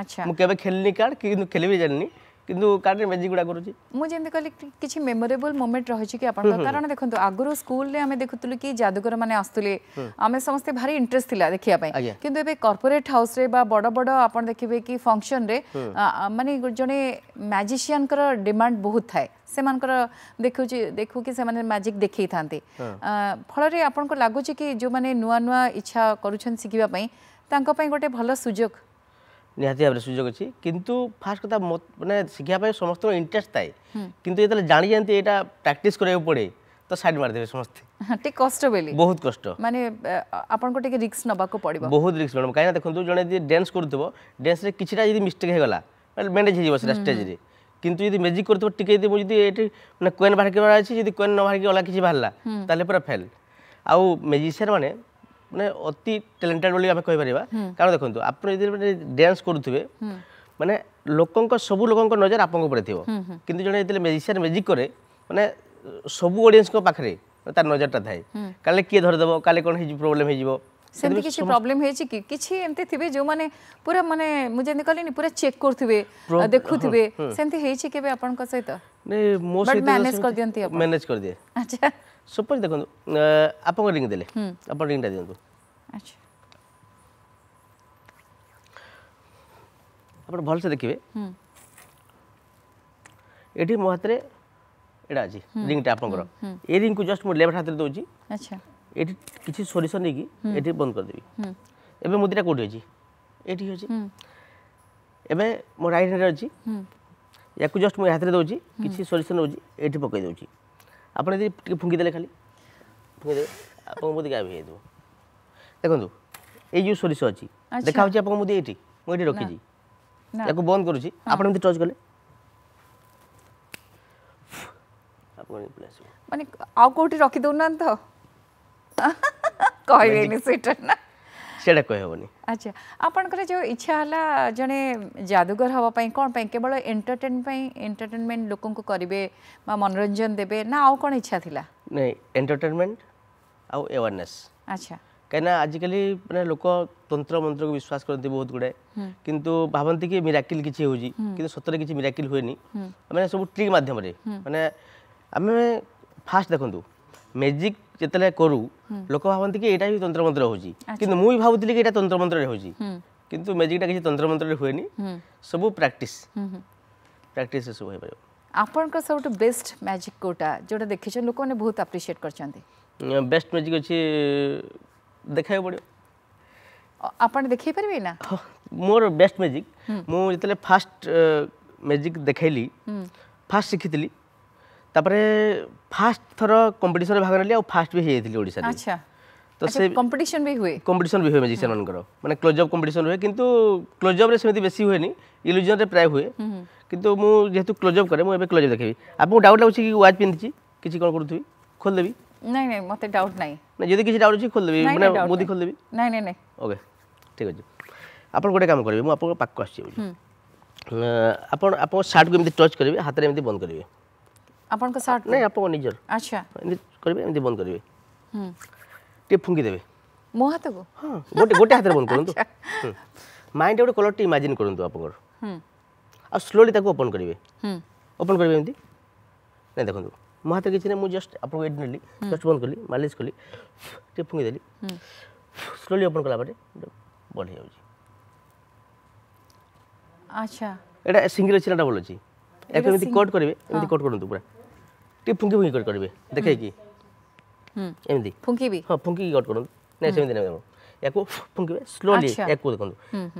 আচ্ছা ମୁଁ କେବେ ଖେଳିନି କାର୍ଡ଼ କିନ୍ତୁ ଖେଳିବି ଜାଣିନି কিন্তু কার্ডে ম্যাজিক গুড়া করুছি মু যেমতি কলি কিছু মেমোরেবল মোমেন্ট রহিছি কি আপনার কারণ দেখন্তু আগুরু স্কুল রে আমি দেখুতলু কি জাদুকর মানে আসতুলে আমি সমস্ত ভারি ইন্টারেস্ট থিলা দেখিয়া পাই কিন্তু এবে কর্পোরেট হাউস রে বা বড় বড় আপন দেখিবে কি ফাংশন রে মানে জনে ম্যাজিশিয়ান কর ডিমান্ড বহুত থাকে ସେମାନଙ୍କର ଦେଖୁଛି ଦେଖୁ କି ସେମାନେ ମ୍ୟାଜିକ୍ ଦେଖେଇଥାନ୍ତି ଫଳରେ ଆପଣଙ୍କୁ ଲାଗୁଛି କି ଯେଉଁମାନେ ନୂଆ ନୂଆ ଇଚ୍ଛା କରୁଛନ୍ତି ଶିଖିବା ପାଇଁ ତାଙ୍କ ପାଇଁ ଗୋଟେ ଭଲ ସୁଯୋଗ ନିହାତି ଭାବରେ ସୁଯୋଗ ଅଛି କିନ୍ତୁ ଫାଷ୍ଟ କଥା ମାନେ ଶିଖିବା ପାଇଁ ସମସ୍ତଙ୍କ ଇଣ୍ଟରେଷ୍ଟ ଥାଏ କିନ୍ତୁ ଯେତେବେଳେ ଜାଣିଯାଆନ୍ତି ଏଇଟା ପ୍ରାକ୍ଟିସ୍ କରିବାକୁ ପଡ଼େ ତ ସାଇଡ୍ ମାରିଦେବେ ସମସ୍ତେ ଟିକେ କଷ୍ଟ ବେଲି ବହୁତ କଷ୍ଟ ମାନେ ଆପଣଙ୍କୁ ଟିକେ ରିକ୍ସ ନେବାକୁ ପଡ଼ିବ ବହୁତ ରିକ୍ସ ମ୍ୟାଡ଼ାମ୍ କାହିଁକିନା ଦେଖନ୍ତୁ ଜଣେ ଯଦି ଡ୍ୟାନ୍ସ କରୁଥିବ ଡ୍ୟାନ୍ସରେ କିଛିଟା ଯଦି ମିଷ୍ଟେକ୍ ହେଇଗଲା ମ୍ୟାନେଜ୍ ହେଇଯିବ ସେଟା ଷ୍ଟେଜ୍ରେ କିନ୍ତୁ ଯଦି ମ୍ୟାଜିକ୍ କରୁଥିବ ଟିକେ ଯଦି ମୁଁ ଯଦି ଏଠି ମାନେ କୋଏନ୍ ବାହାର କରିବାର ଅଛି ଯଦି କୋଏନ୍ ନ ବାହାରିକି ଅଲଗା କିଛି ବାହାରିଲା ତାହେଲେ ପୁରା ଫେଲ୍ ଆଉ ମ୍ୟାଜିସିଆନ୍ ମାନେ ମାନେ ଅତି ଟ୍ୟାଲେଣ୍ଟେଡ୍ ବୋଲି ଆମେ କହିପାରିବା କାରଣ ଦେଖନ୍ତୁ ଆପଣ ଯଦି ମାନେ ଡ୍ୟାନ୍ସ କରୁଥିବେ ମାନେ ଲୋକଙ୍କ ସବୁ ଲୋକଙ୍କ ନଜର ଆପଣଙ୍କ ଉପରେ ଥିବ କିନ୍ତୁ ଜଣେ ଯେତେବେଳେ ମ୍ୟୁଜିସିଆନ୍ ମ୍ୟୁଜିକ୍ କରେ ମାନେ ସବୁ ଅଡ଼ିଏନ୍ସଙ୍କ ପାଖରେ তার নজরটা থাকে কালে কি ধরে দেব কালে কোন হিজি প্রবলেম হয়ে যাব সেমতি কিছু প্রবলেম হয়েছে কি কিছু এমতি থিবে যে মানে পুরা মানে মু যেন কলি নি পুরা চেক করথিবে দেখুথিবে সেমতি হয়েছে কেবে আপনক সহিত নে মো সহিত ম্যানেজ কর দিয়ন্তি ম্যানেজ কর দিয়ে আচ্ছা ସପୋଜ ଦେଖନ୍ତୁ ଆପଣଙ୍କ ରିଙ୍ଗ ଦେଲେ ଆପଣ ରିଙ୍ଗଟା ଦିଅନ୍ତୁ ଆପଣ ଭଲସେ ଦେଖିବେ ଏଠି ମୋ ହାତରେ ଏଇଟା ଅଛି ରିଙ୍ଗଟା ଆପଣଙ୍କର ଏ ରିଙ୍ଗକୁ ଜଷ୍ଟ ମୁଁ ଲେଫ୍ଟ ହାତରେ ଦେଉଛି ଏଠି କିଛି ସୋରିଷ ନେଇକି ଏଠି ବନ୍ଦ କରିଦେବି ଏବେ ମୁଦିଟା କେଉଁଠି ଅଛି ଏଠି ଅଛି ଏବେ ମୋ ରାଇଟ୍ ହ୍ୟାଣ୍ଡରେ ଅଛି ୟାକୁ ଜଷ୍ଟ ମୁଁ ହାତରେ ଦେଉଛି କିଛି ସୋରିଷ ନେଉଛି ଏଠି ପକାଇ ଦେଉଛି ଆପଣ ଯଦି ଟିକେ ଫୁଙ୍କିଦେଲେ ଖାଲି ଫୁଙ୍କିଦେବେ ଆପଣଙ୍କ ପ୍ରତି ଗାୟବ ହେଇଯାଇଥିବ ଦେଖନ୍ତୁ ଏଇ ଯେଉଁ ସୋରିଷ ଅଛି ଦେଖାହେଉଛି ଆପଣଙ୍କ ପ୍ରତି ଏଇଠି ମୁଁ ଏଇଠି ରଖିଛି ୟାକୁ ବନ୍ଦ କରୁଛି ଆପଣ ଏମିତି ଟଚ୍ କଲେ ମାନେ ଆଉ କୋଉଠି ରଖିଦେଉନାହାନ୍ତି ତ କହିବେନି ସେଇଟା ନା সেটা କହିହେବନି ଆଚ୍ଛା ଆପଣଙ୍କର ଯେଉଁ ଇଚ୍ଛା ହେଲା ଜଣେ ଯାଦୁଗର ହେବା ପାଇଁ କ'ଣ ପାଇଁ କେବଳ ଏଣ୍ଟରଟେନ୍ ପାଇଁ ଏଣ୍ଟରଟେନମେଣ୍ଟ ଲୋକଙ୍କୁ କରିବେ ବା ମନୋରଞ୍ଜନ ଦେବେ ନା ଆଉ କ'ଣ ଇଚ୍ଛା ଥିଲା ନାଇଁ ଏଣ୍ଟରଟେନମେଣ୍ଟ ଆଉ ଆୱାରନେସ୍ ଆଚ୍ଛା କାହିଁକିନା ଆଜିକାଲି ମାନେ ଲୋକ ତନ୍ତ୍ର ମନ୍ତ୍ରକୁ ବିଶ୍ୱାସ କରନ୍ତି ବହୁତ ଗୁଡ଼ାଏ କିନ୍ତୁ ଭାବନ୍ତି କି ମିରାକିଲ୍ କିଛି ହେଉଛି କିନ୍ତୁ ସତରେ କିଛି ମିରାକିଲ୍ ହୁଏନି ମାନେ ସବୁ ଟ୍ରିକ୍ ମାଧ୍ୟମରେ ମାନେ ଆମେ ଫାଷ୍ଟ ଦେଖନ୍ତୁ ম্যাজিক যেতলে করু লোক ভাবନ୍ତି କି ଏଇଟା ହିଁ ତନ୍ତ୍ରମନ୍ତ୍ର ହେଉଛି କିନ୍ତୁ ମୁଁ ବି ଭାବୁଥିଲି କି ଏଇଟା ତନ୍ତ୍ରମନ୍ତ୍ରରେ ହେଉଛି କିନ୍ତୁ ମ୍ୟାଜିକଟା କିଛି ତନ୍ତ୍ରମନ୍ତ୍ରରେ ହୁଏନି ସବୁ ପ୍ରାକ୍ଟିସ୍ ପ୍ରାକ୍ଟିସ୍ ଏସବୁ ହେଇପାରିବ ଆପଣଙ୍କ ସବୁଠୁ ବେଷ୍ଟ ମ୍ୟାଜିକ୍ କେଉଁଟା ଯେଉଁଟା ଦେଖିଛନ୍ତି ଲୋକମାନେ ବହୁତ ଆପ୍ରିସିଏଟ୍ କରିଛନ୍ତି ବେଷ୍ଟ ମ୍ୟାଜିକ୍ ଅଛି ଦେଖାଇବାକୁ ପଡ଼ିବ ଆପଣ ଦେଖାଇ ପାରିବେ ନା ମୋର ବେଷ୍ଟ ମ୍ୟାଜିକ୍ ମୁଁ ଯେତେବେଳେ ଫାଷ୍ଟ ମ୍ୟାଜିକ୍ ଦେଖାଇଲି ଫାଷ୍ଟ ଶିଖିଥିଲି ତାପରେ ଫାଷ୍ଟ ଥର କମ୍ପିଟିସନରେ ଭାଗ ନେଲି ଆଉ ଫାଷ୍ଟ ବି ହେଇଯାଇଥିଲି ଓଡ଼ିଶାରେ ଆଚ୍ଛା ତ ସେ କମ୍ପିଟିସନ ବି ହୁଏ କମ୍ପିଟିସନ ବି ହୁଏ ମ୍ୟାଜିସିଆନ ମାନଙ୍କର ମାନେ କ୍ଲୋଜଅପ୍ କମ୍ପିଟିସନ ହୁଏ କିନ୍ତୁ କ୍ଲୋଜଅପ୍ରେ ସେମିତି ବେଶୀ ହୁଏନି ଇଲ୍ୟୁଜନରେ ପ୍ରାୟ ହୁଏ କିନ୍ତୁ ମୁଁ ଯେହେତୁ କ୍ଲୋଜଅପ୍ କରେ ମୁଁ ଏବେ କ୍ଲୋଜଅପ୍ ଦେଖେଇବି ଆପଣଙ୍କୁ ଡାଉଟ୍ ଲାଗୁଛି କି ୱାଚ୍ ପିନ୍ଧିଛି କିଛି କ'ଣ କରୁଥିବି ଖୋଲିଦେବି ନାଇଁ ନାଇଁ ମୋତେ ଡାଉଟ୍ ନାହିଁ ନାଇଁ ଯଦି କିଛି ଡାଉଟ୍ ଅଛି ଖୋଲିଦେବି ମାନେ ମୁଦି ଖୋଲିଦେବି ନାଇଁ ନାଇଁ ନାଇଁ ଓକେ ଠିକ୍ ଅଛି ଆପଣ ଗୋଟେ କାମ କରିବେ ମୁଁ ଆପଣଙ୍କ ପାଖକୁ ଆସିଛି ଆପଣ ଆପଣଙ୍କ ସାର୍ଟକୁ ଏମିତି ଟଚ୍ କରିବେ ହାତରେ ଏମିତି ବନ୍ଦ କରିବେ ଆପଣଙ୍କ ସାର୍ଟ ନାଇଁ ଆପଣଙ୍କ ନିଜର ଆଚ୍ଛା ଏମିତି କରିବେ ଏମିତି ବନ୍ଦ କରିବେ ଟିକେ ଫୁଙ୍କି ଦେବେ ମୋ ହାତକୁ ହଁ ଗୋଟେ ଗୋଟେ ହାତରେ ବନ୍ଦ କରନ୍ତୁ ମାଇଣ୍ଡ ଗୋଟେ କଲର୍ଟି ଇମାଜିନ୍ କରନ୍ତୁ ଆପଣଙ୍କର ଆଉ ସ୍ଲୋଲି ତାକୁ ଓପନ୍ କରିବେ ଓପନ୍ କରିବେ ଏମିତି ନାଇଁ ଦେଖନ୍ତୁ ମୋ ହାତରେ କିଛି ନାହିଁ ମୁଁ ଜଷ୍ଟ ଆପଣଙ୍କୁ ଏଇଠି ନେଲି ଜଷ୍ଟ ବନ୍ଦ କଲି ମାଲିସ୍ କଲି ଟିକେ ଫୁଙ୍କି ଦେଲି ସ୍ଲୋଲି ଓପନ୍ କଲା ପରେ ବଢ଼ି ଯାଉଛି ଆଚ୍ଛା এটা সিঙ্গেল আছে না ডাবল আছে এখন এমনি কট করবে এমনি কট করুন পুরা ଟିକେ ଫୁଙ୍କି ଫୁଙ୍କି କଟ୍ କରିବେ ଦେଖେଇକି ଏମିତି ଫୁଙ୍କିବି ହଁ ଫୁଙ୍କିକି କଟ୍ କରନ୍ତୁ ନାଇଁ ସେମିତି ନାଇଁ ୟାକୁ ଫୁଙ୍କିବେ ସ୍ଲୋଲି ୟାକୁ ଦେଖନ୍ତୁ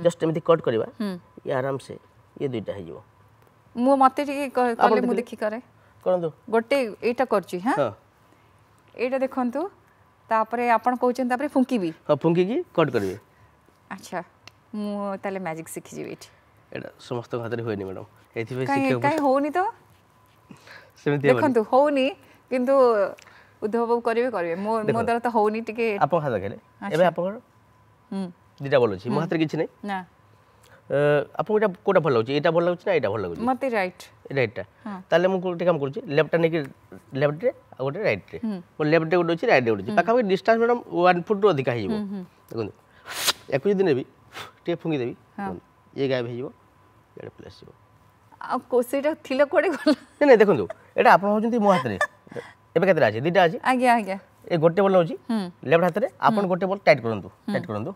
ଜଷ୍ଟ ଏମିତି କଟ୍ କରିବା ଇଏ ଆରାମସେ ଇଏ ଦୁଇଟା ହେଇଯିବ ମୁଁ ମୋତେ ଟିକେ କଲେ ମୁଁ ଦେଖି କରେ କରନ୍ତୁ ଗୋଟେ ଏଇଟା କରୁଛି ହଁ ଏଇଟା ଦେଖନ୍ତୁ ତାପରେ ଆପଣ କହୁଛନ୍ତି ତାପରେ ଫୁଙ୍କିବି ହଁ ଫୁଙ୍କିକି କଟ୍ କରିବେ ଆଚ୍ଛା ମୁଁ ତାହେଲେ ମ୍ୟାଜିକ୍ ଶିଖିଯିବି ଏଠି ଏଇଟା ସମସ୍ତଙ୍କ ହାତରେ ହୁଏନି ମ୍ୟାଡ଼ାମ୍ ଏଥିପାଇଁ କାହିଁ ହେଉନି ତ ସେମିତି ଦେଖନ୍ତୁ ହଉନି କିନ୍ତୁ ଉଦ୍ଧବ ବାବୁ କରିବେ କରିବେ ମୋ ମୋ ଦ୍ୱାରା ତ ହଉନି ଟିକେ ଆପଣ ହାତ ଦେଖାଇଲେ ଏବେ ଆପଣଙ୍କର ଦୁଇଟା ଭଲ ଅଛି ମୋ ହାତରେ କିଛି ନାହିଁ ନା ଆପଣଙ୍କୁ ଏଇଟା କୋଉଟା ଭଲ ଲାଗୁଛି ଏଇଟା ଭଲ ଲାଗୁଛି ନା ଏଇଟା ଭଲ ଲାଗୁଛି ମୋତେ ରାଇଟ୍ ରାଇଟ୍ଟା ତାହେଲେ ମୁଁ ଗୋଟେ କାମ କରୁଛି ଲେଫ୍ଟଟା ନେଇକି ଲେଫ୍ଟରେ ଆଉ ଗୋଟେ ରାଇଟ୍ରେ ମୋ ଲେଫ୍ଟରେ ଗୋଟେ ଅଛି ରାଇଟ୍ରେ ଗୋଟେ ଅଛି ପାଖାପାଖି ଡିଷ୍ଟାନ୍ସ ମ୍ୟାଡ଼ାମ୍ ୱାନ୍ ଫୁଟ୍ରୁ ଅଧିକା ହେଇଯିବ ଦେଖନ୍ତୁ ୟାକୁ ଯଦି ନେବି ଟିକେ ଫୁଙ୍ଗିଦେବି ଇଏ ଗାୟବ ହେଇଯିବ ଇଆଡ଼େ ପ୍ଲେସ୍ ଯିବ ଆଉ କୋଶିଟା ଥିଲା କୁଆଡ଼େ ଗଲା ନାଇଁ ନାଇଁ ଦେଖନ୍ତୁ ଏଇଟା ଆପଣ ହେଉଛନ୍ତି ମୋ ହାତରେ ଏବେ କେତେଟା ଅଛି ଦୁଇଟା ଅଛି ଆଜ୍ଞା ଆଜ୍ଞା ଏ ଗୋଟେ ବଲ୍ ହେଉଛି ଲେଫ୍ଟ ହାତରେ ଆପଣ ଗୋଟେ ବଲ୍ ଟାଇଟ୍ କରନ୍ତୁ ଟାଇଟ୍ କରନ୍ତୁ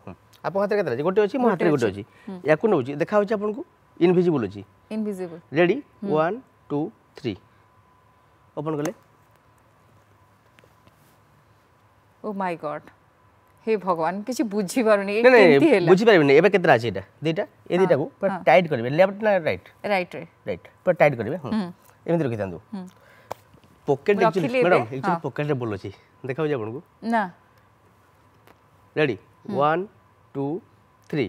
ଆପଣଙ୍କ ହାତରେ କେତେଟା ଅଛି ଗୋଟେ ଅଛି ମୋ ହାତରେ ଗୋଟେ ଅଛି ୟାକୁ ନେଉଛି ଦେଖାହେଉଛି ଆପଣଙ୍କୁ ଇନଭିଜିବୁଲ୍ ଅଛି invisible ready one two three open କଲେ ଓ ମାଇ ଗଡ଼୍ হে ভগবান কিছু বুঝি পারুনি কেমতি হেলা বুঝি পারিবেনি এবে কেতরা আছে এটা দুইটা এই দুইটা কো পুরো টাইট করিবে লেফট না রাইট রাইট রাইট পুরো টাইট করিবে হুম এমনি রকি দাঁতু pocket actually madam actually pocket রে বলছি দেখাও যা আপনকু না রেডি 1 2 3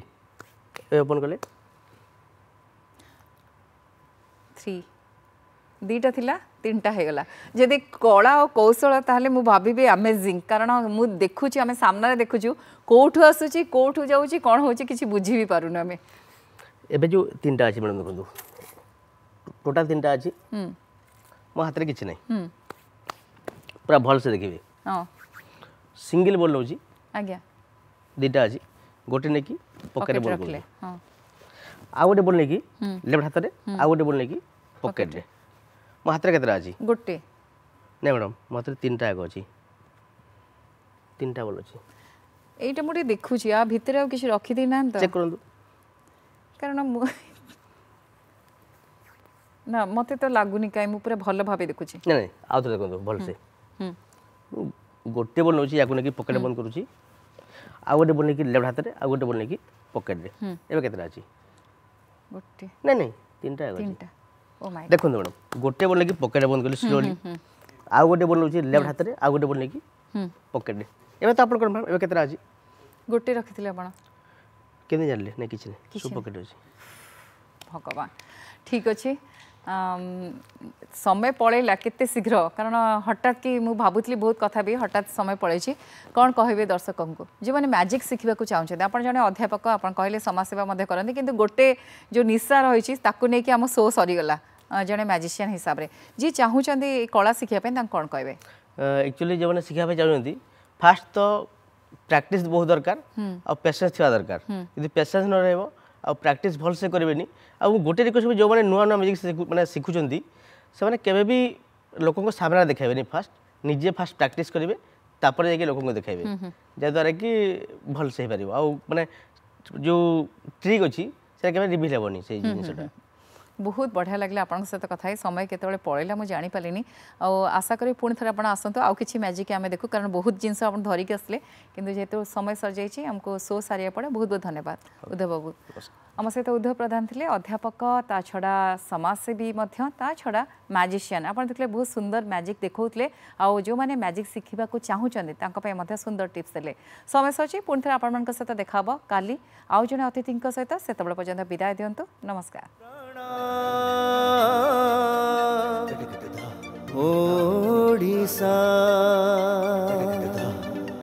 এ ওপেন কলে 3 দুইটা থিলা তিনটা হয়েগলা যদি কলা ও কৌশল তাহলে মু ভাবিবি আমেজিং কারণ মু দেখুছি আমি সামনারে দেখুছু কোঠু আসুছি কোঠু যাচ্ছি কোণ হচ্ছে কিছু বুঝি বি পারুন আমি এবে যে তিনটা আছে ম্যাডাম দেখুন টোটাল তিনটা আছে মো হাতের কিছু নাই পুরা ভালসে দেখিবে সিঙ্গল বল রয়েছে আজ্ঞা দুইটা আছে গোটে নেকি পকেটে বল রখলে হ্যাঁ ଆଉ ଗୋଟେ ବୋଲ ନେଇକି ଲେଫ୍ଟ ହାତରେ ଆଉ ଗୋଟେ ବୋଲ ନେଇକି ପକେଟରେ ମୋ ହାତରେ କେତେଟା ଅଛି ଗୋଟେ ନାଇଁ ମ୍ୟାଡ଼ାମ୍ ମୋ ହାତରେ ତିନିଟା ଯାକ ଅଛି ତିନିଟା ବଲ୍ ଅଛି ଏଇଟା ମୁଁ ଟିକେ ଦେଖୁଛି ଆ ଭିତରେ ଆଉ କିଛି ରଖିଦେଇନାହାନ୍ତି ନାହାନ୍ତି ଚେକ୍ କରନ୍ତୁ କାରଣ ମୁଁ ନା ମୋତେ ତ ଲାଗୁନି କାହିଁ ମୁଁ ପୁରା ଭଲ ଭାବେ ଦେଖୁଛି ନାଇଁ ନାଇଁ ଆଉଥରେ ଦେଖନ୍ତୁ ଭଲସେ ଗୋଟେ ବଲ୍ ନେଉଛି ୟାକୁ ନେଇକି ପକେଟ୍ ବନ୍ଦ କରୁଛି ଆଉ ଗୋଟେ ବଲ୍ ଲେଫ୍ଟ ହାତରେ ଆଉ ଗୋଟେ ବଲ୍ ନେଇକି ପକେଟ୍ରେ ଏବେ କେତେଟା ଅଛି ଗୋଟେ ନାଇଁ ନାଇଁ ତିନିଟା ତିନିଟା ଦେଖନ୍ତୁ ମ୍ୟାଡ଼ାମ୍ ଗୋଟେ ବଲ୍ ନେଇକି ପକେଟ୍ ବନ୍ଦ କଲି ସ୍ଲୋଲି ଆଉ ଗୋଟେ ବଲ୍ ନେଉଛି ଲେଫ୍ଟ ହାତରେ ଆଉ ଗୋଟେ ବଲ୍ ନେଇକି ପକେଟ୍ରେ ଏବେ ତ ଆପଣଙ୍କର ମ୍ୟାଡ଼ାମ୍ ଏବେ କେତେଟା ଅଛି ଗୋଟେ ରଖିଥିଲେ ଆପଣ କେମିତି ଜାଣିଲେ ନାଇଁ କିଛି ନାହିଁ ସବୁ ପକେଟ୍ ଅଛି ଭଗବାନ ଠିକ୍ ଅଛି ସମୟ ପଳେଇଲା କେତେ ଶୀଘ୍ର କାରଣ ହଠାତ୍ କି ମୁଁ ଭାବୁଥିଲି ବହୁତ କଥା ବି ହଠାତ୍ ସମୟ ପଳେଇଛି କ'ଣ କହିବେ ଦର୍ଶକଙ୍କୁ ଯେଉଁମାନେ ମ୍ୟାଜିକ୍ ଶିଖିବାକୁ ଚାହୁଁଛନ୍ତି ଆପଣ ଜଣେ ଅଧ୍ୟାପକ ଆପଣ କହିଲେ ସମାଜସେବା ମଧ୍ୟ କରନ୍ତି କିନ୍ତୁ ଗୋଟେ ଯେଉଁ ନିଶା ରହିଛି ତାକୁ ନେଇକି ଆମ ସୋ ସରିଗଲା ଜଣେ ମ୍ୟାଜିସିଆନ୍ ହିସାବରେ ଯିଏ ଚାହୁଁଛନ୍ତି କଳା ଶିଖିବା ପାଇଁ ତାଙ୍କୁ କ'ଣ କହିବେ ଆକ୍ଚୁଆଲି ଯେଉଁମାନେ ଶିଖିବା ପାଇଁ ଚାହୁଁଛନ୍ତି ଫାର୍ଷ୍ଟ ତ ପ୍ରାକ୍ଟିସ୍ ବହୁତ ଦରକାର ଆଉ ପେସେନ୍ସ ଥିବା ଦରକାର ଯଦି ପେସେନ୍ସ ନ ରହିବ প্র্যাকটিস ভালসে করবেনি আউ গোটে রিকোয়েস্ট যে নূয়া নূয়া ম্যাজিক মানে শিখুছেন সে কেবে বি লোক সামনে দেখাইবেনি ফার্স্ট নিজে ফার্স্ট প্র্যাকটিস করবে তাপরে যাই লোক দেখাইবে যাদ্বারা কি ভালসে হয়ে পাব মানে যে ট্রিক অছি সেটা কেবে রিভিল হবনি সেই জিনিসটা ବହୁତ ବଢ଼ିଆ ଲାଗିଲା ଆପଣଙ୍କ ସହିତ କଥା ହେଇ ସମୟ କେତେବେଳେ ପଳେଇଲା ମୁଁ ଜାଣିପାରିଲିନି ଆଉ ଆଶା କରିବି ପୁଣି ଥରେ ଆପଣ ଆସନ୍ତୁ ଆଉ କିଛି ମ୍ୟାଜିକ୍ ଆମେ ଦେଖୁ କାରଣ ବହୁତ ଜିନିଷ ଆପଣ ଧରିକି ଆସିଲେ କିନ୍ତୁ ଯେହେତୁ ସମୟ ସରିଯାଇଛି ଆମକୁ ଶୋ ସାରିବା ପଡ଼େ ବହୁତ ବହୁତ ଧନ୍ୟବାଦ ଉଦ୍ଧବ ବାବୁ आम सहित उद्धव प्रधान थे अध्यापक ता छड़ा समाजसेवी ता छड़ा मैजिशियन आप देखते बहुत सुंदर मैजिक देखते आ जो मैंने मैजिक शिखा चाहूँगी सुंदर टीप्स दे समय सचिव पुणी थे आपण सहित देखा का आउ जड़े अतिथि सहित से पर्यटन विदाय दिंतु नमस्कार